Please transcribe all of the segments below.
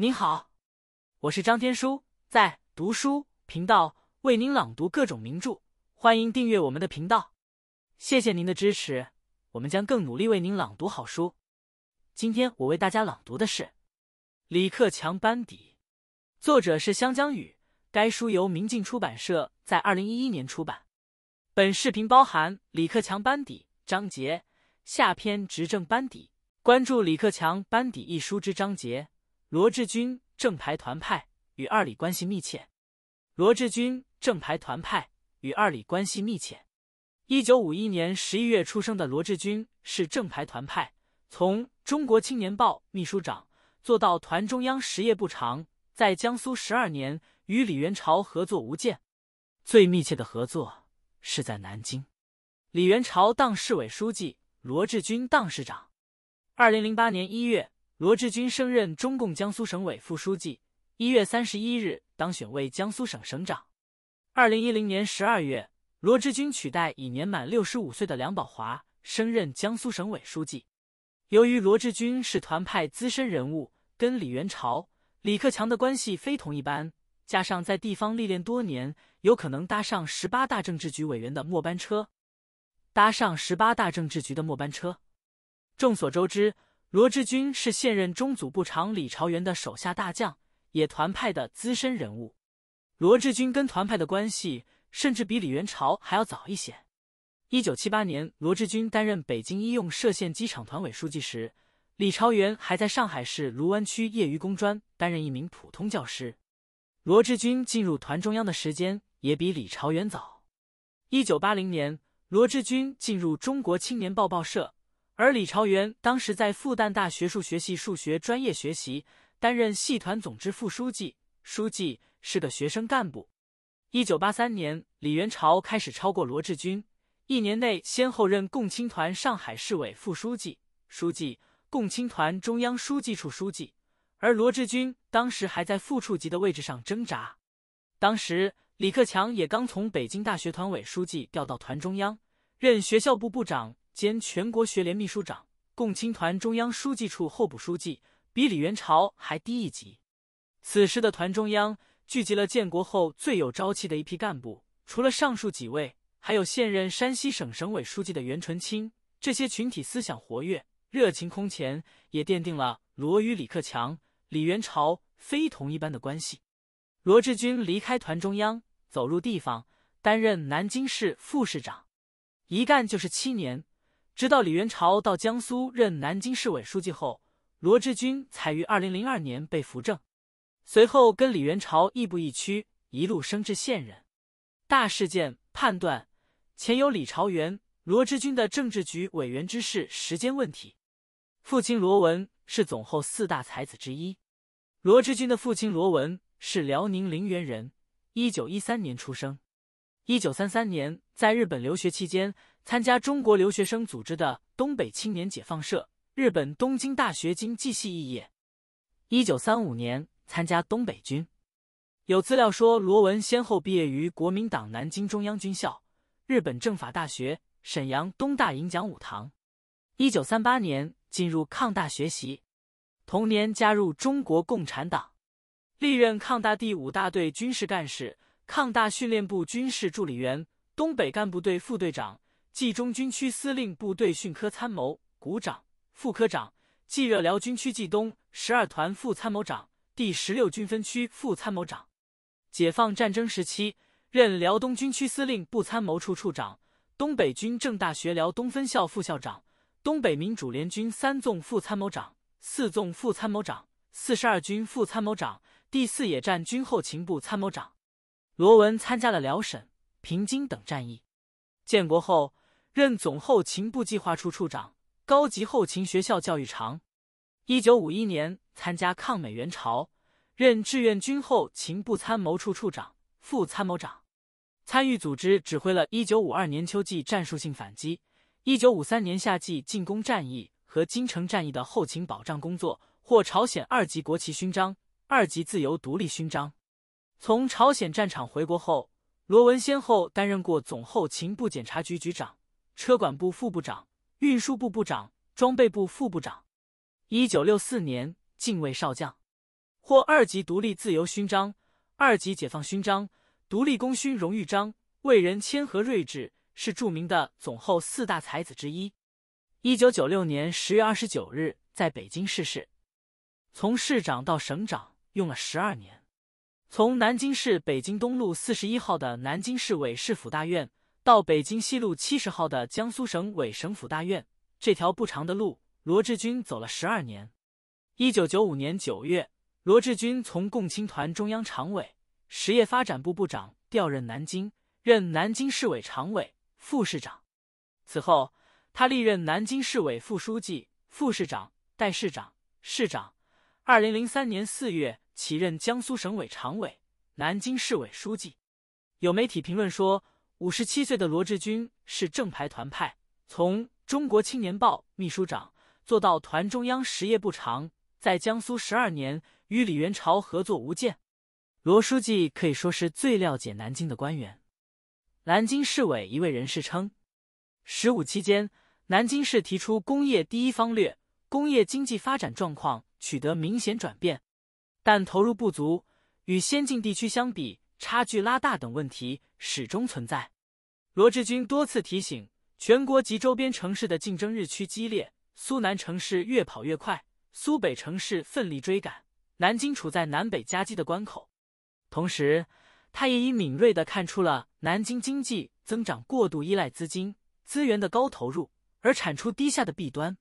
您好，我是张天书，在读书频道为您朗读各种名著，欢迎订阅我们的频道。谢谢您的支持，我们将更努力为您朗读好书。今天我为大家朗读的是《李克强班底》，作者是湘江雨，该书由明镜出版社在二零一一年出版。本视频包含《李克强班底》章节下篇执政班底，关注《李克强班底》一书之章节。罗志军正牌团派与二里关系密切。罗志军正牌团派与二里关系密切。一九五一年十一月出生的罗志军是正牌团派，从《中国青年报》秘书长做到团中央实业部长，在江苏十二年，与李元朝合作无间。最密切的合作是在南京，李元朝当市委书记，罗志军当市长。二零零八年一月。罗志军升任中共江苏省委副书记，一月三十一日当选为江苏省省长。二零一零年十二月，罗志军取代已年满六十五岁的梁宝华，升任江苏省委书记。由于罗志军是团派资深人物，跟李元朝、李克强的关系非同一般，加上在地方历练多年，有可能搭上十八大政治局委员的末班车，搭上十八大政治局的末班车。众所周知。罗志军是现任中组部长李朝元的手下大将，也团派的资深人物。罗志军跟团派的关系甚至比李元朝还要早一些。一九七八年，罗志军担任北京医用射线机场团委书记时，李朝元还在上海市卢湾区业余工专担任一名普通教师。罗志军进入团中央的时间也比李朝元早。一九八零年，罗志军进入中国青年报报社。而李朝元当时在复旦大学数学系数学专业学习，担任系团总支副书记、书记，是个学生干部。一九八三年，李元朝开始超过罗志军，一年内先后任共青团上海市委副书记、书记，共青团中央书记处书记。而罗志军当时还在副处级的位置上挣扎。当时，李克强也刚从北京大学团委书记调到团中央，任学校部部长。兼全国学联秘书长，共青团中央书记处候补书记，比李元朝还低一级。此时的团中央聚集了建国后最有朝气的一批干部，除了上述几位，还有现任山西省省委书记的袁纯清。这些群体思想活跃，热情空前，也奠定了罗与李克强、李元朝非同一般的关系。罗志军离开团中央，走入地方，担任南京市副市长，一干就是七年。直到李元朝到江苏任南京市委书记后，罗志军才于二零零二年被扶正，随后跟李元朝亦步亦趋，一路升至现任。大事件判断前有李朝元、罗志军的政治局委员之事时间问题。父亲罗文是总后四大才子之一。罗志军的父亲罗文是辽宁凌源人，一九一三年出生。一九三三年，在日本留学期间，参加中国留学生组织的东北青年解放社。日本东京大学经济系毕业。一九三五年，参加东北军。有资料说，罗文先后毕业于国民党南京中央军校、日本政法大学、沈阳东大营讲武堂。一九三八年，进入抗大学习，同年加入中国共产党。历任抗大第五大队军事干事。抗大训练部军事助理员，东北干部队副队长，冀中军区司令部队训科参谋、股长、副科长，冀热辽军区冀东十二团副参谋长，第十六军分区副参谋长。解放战争时期，任辽东军区司令部参谋处处长，东北军政大学辽东分校副校长，东北民主联军三纵副参谋长、四纵副参谋长、四十二军副参谋长，第四野战军后勤部参谋长。罗文参加了辽沈、平津等战役，建国后任总后勤部计划处处长、高级后勤学校教育长。一九五一年参加抗美援朝，任志愿军后勤部参谋处处长、副参谋长，参与组织指挥了1952年秋季战术性反击、1953年夏季进攻战役和金城战役的后勤保障工作，获朝鲜二级国旗勋章、二级自由独立勋章。从朝鲜战场回国后，罗文先后担任过总后勤部检察局局长、车管部副部长、运输部部长、装备部副部长，一九六四年晋卫少将，获二级独立自由勋章、二级解放勋章、独立功勋荣誉章。为人谦和睿智，是著名的总后四大才子之一。一九九六年十月二十九日在北京逝世。从市长到省长用了十二年。从南京市北京东路四十一号的南京市委市府大院到北京西路七十号的江苏省委省府大院，这条不长的路，罗志军走了十二年。一九九五年九月，罗志军从共青团中央常委、实业发展部部长调任南京，任南京市委常委、副市长。此后，他历任南京市委副书记、副市长、代市长、市长。二零零三年四月。起任江苏省委常委、南京市委书记。有媒体评论说，五十七岁的罗志军是正牌团派，从《中国青年报》秘书长做到团中央实业部长，在江苏十二年，与李元朝合作无间。罗书记可以说是最了解南京的官员。南京市委一位人士称，十五期间，南京市提出“工业第一”方略，工业经济发展状况取得明显转变。但投入不足，与先进地区相比，差距拉大等问题始终存在。罗志军多次提醒，全国及周边城市的竞争日趋激烈，苏南城市越跑越快，苏北城市奋力追赶，南京处在南北夹击的关口。同时，他也已敏锐地看出了南京经济增长过度依赖资金、资源的高投入而产出低下的弊端。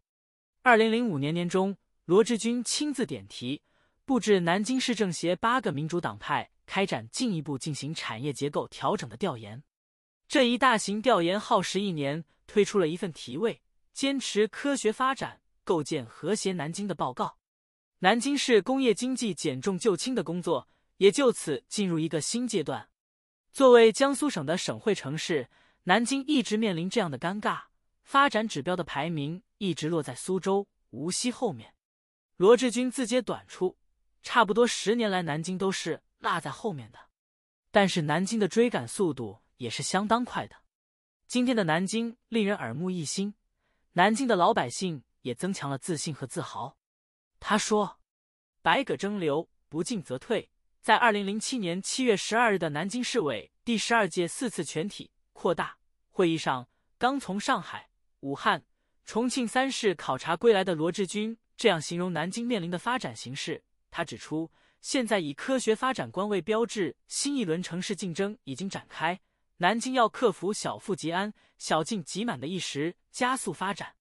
二零零五年年中，罗志军亲自点题。布置南京市政协八个民主党派开展进一步进行产业结构调整的调研，这一大型调研耗时一年，推出了一份题为“坚持科学发展，构建和谐南京”的报告。南京市工业经济减重就轻的工作也就此进入一个新阶段。作为江苏省的省会城市，南京一直面临这样的尴尬：发展指标的排名一直落在苏州、无锡后面。罗志军自揭短处。差不多十年来，南京都是落在后面的，但是南京的追赶速度也是相当快的。今天的南京令人耳目一新，南京的老百姓也增强了自信和自豪。他说：“百舸争流，不进则退。”在二零零七年七月十二日的南京市委第十二届四次全体扩大会议上，刚从上海、武汉、重庆三市考察归来的罗志军这样形容南京面临的发展形势。他指出，现在以科学发展观为标志，新一轮城市竞争已经展开。南京要克服小富即安、小进即满的意识，加速发展。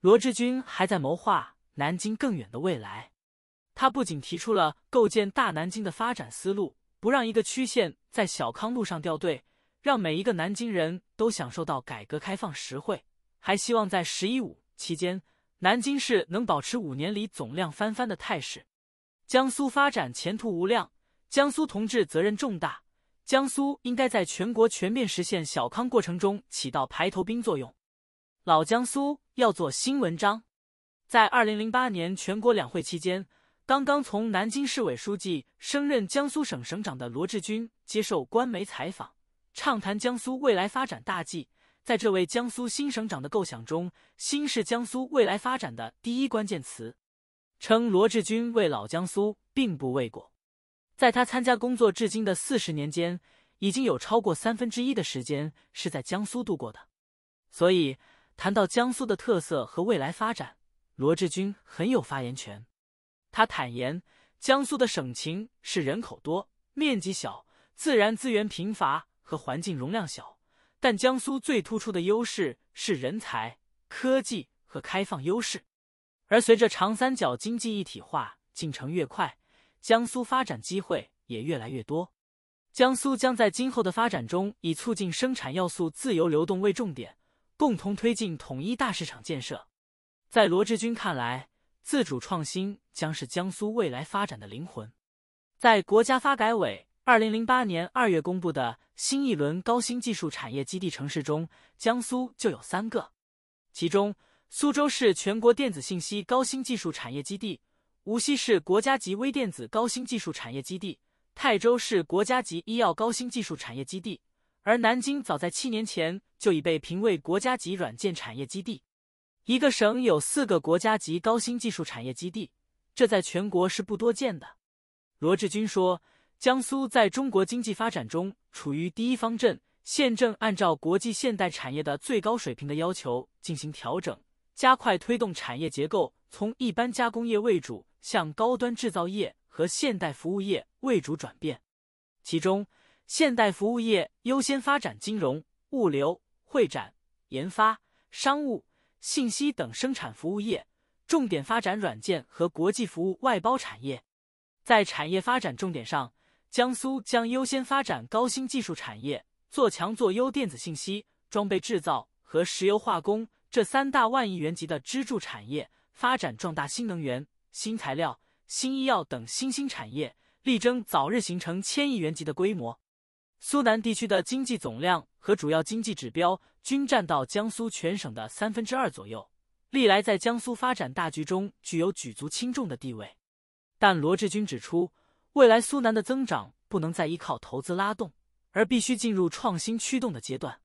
罗志军还在谋划南京更远的未来。他不仅提出了构建大南京的发展思路，不让一个区县在小康路上掉队，让每一个南京人都享受到改革开放实惠，还希望在“十一五”期间，南京市能保持五年里总量翻番的态势。江苏发展前途无量，江苏同志责任重大，江苏应该在全国全面实现小康过程中起到排头兵作用。老江苏要做新文章。在二零零八年全国两会期间，刚刚从南京市委书记升任江苏省省长的罗志军接受官媒采访，畅谈江苏未来发展大计。在这位江苏新省长的构想中，“新”是江苏未来发展的第一关键词。称罗志军为老江苏并不为过，在他参加工作至今的四十年间，已经有超过三分之一的时间是在江苏度过的，所以谈到江苏的特色和未来发展，罗志军很有发言权。他坦言，江苏的省情是人口多、面积小、自然资源贫乏和环境容量小，但江苏最突出的优势是人才、科技和开放优势。而随着长三角经济一体化进程越快，江苏发展机会也越来越多。江苏将在今后的发展中，以促进生产要素自由流动为重点，共同推进统一大市场建设。在罗志军看来，自主创新将是江苏未来发展的灵魂。在国家发改委二零零八年二月公布的新一轮高新技术产业基地城市中，江苏就有三个，其中。苏州市全国电子信息高新技术产业基地，无锡市国家级微电子高新技术产业基地，泰州市国家级医药高新技术产业基地，而南京早在七年前就已被评为国家级软件产业基地。一个省有四个国家级高新技术产业基地，这在全国是不多见的。罗志军说：“江苏在中国经济发展中处于第一方阵，县正按照国际现代产业的最高水平的要求进行调整。”加快推动产业结构从一般加工业为主向高端制造业和现代服务业为主转变，其中现代服务业优先发展金融、物流、会展、研发、商务、信息等生产服务业，重点发展软件和国际服务外包产业。在产业发展重点上，江苏将优先发展高新技术产业，做强做优电子信息、装备制造和石油化工。这三大万亿元级的支柱产业发展壮大，新能源、新材料、新医药等新兴产业，力争早日形成千亿元级的规模。苏南地区的经济总量和主要经济指标均占到江苏全省的三分之二左右，历来在江苏发展大局中具有举足轻重的地位。但罗志军指出，未来苏南的增长不能再依靠投资拉动，而必须进入创新驱动的阶段。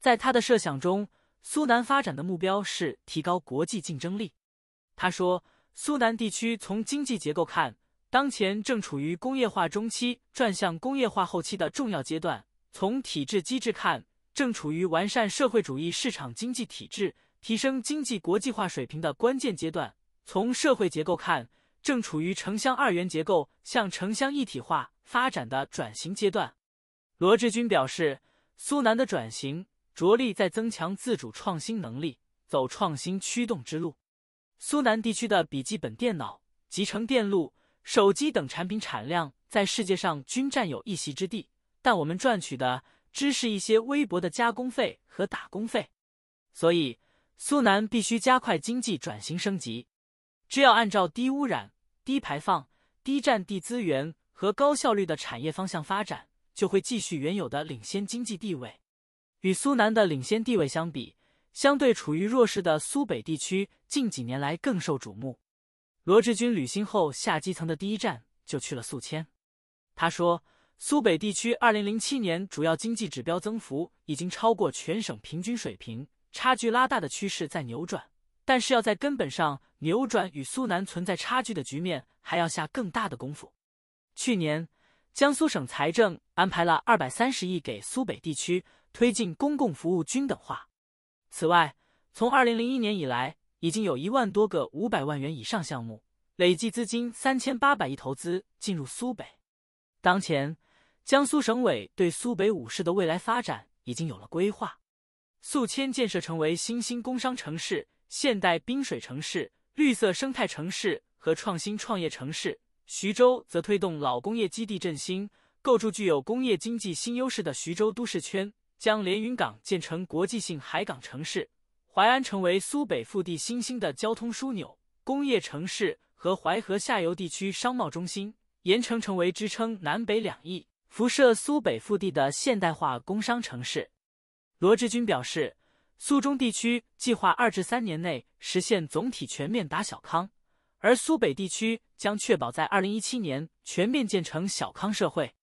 在他的设想中。苏南发展的目标是提高国际竞争力。他说，苏南地区从经济结构看，当前正处于工业化中期转向工业化后期的重要阶段；从体制机制看，正处于完善社会主义市场经济体制、提升经济国际化水平的关键阶段；从社会结构看，正处于城乡二元结构向城乡一体化发展的转型阶段。罗志军表示，苏南的转型。着力在增强自主创新能力，走创新驱动之路。苏南地区的笔记本电脑、集成电路、手机等产品产量在世界上均占有一席之地，但我们赚取的只是一些微薄的加工费和打工费。所以，苏南必须加快经济转型升级。只要按照低污染、低排放、低占地资源和高效率的产业方向发展，就会继续原有的领先经济地位。与苏南的领先地位相比，相对处于弱势的苏北地区近几年来更受瞩目。罗志军履新后下基层的第一站就去了宿迁。他说，苏北地区2007年主要经济指标增幅已经超过全省平均水平，差距拉大的趋势在扭转。但是要在根本上扭转与苏南存在差距的局面，还要下更大的功夫。去年，江苏省财政安排了230亿给苏北地区。推进公共服务均等化。此外，从二零零一年以来，已经有一万多个五百万元以上项目，累计资金三千八百亿投资进入苏北。当前，江苏省委对苏北五市的未来发展已经有了规划，宿迁建设成为新兴工商城市、现代滨水城市、绿色生态城市和创新创业城市；徐州则推动老工业基地振兴，构筑具有工业经济新优势的徐州都市圈。将连云港建成国际性海港城市，淮安成为苏北腹地新兴的交通枢纽、工业城市和淮河下游地区商贸中心，盐城成为支撑南北两翼、辐射苏北腹地的现代化工商城市。罗志军表示，苏中地区计划二至三年内实现总体全面达小康，而苏北地区将确保在二零一七年全面建成小康社会。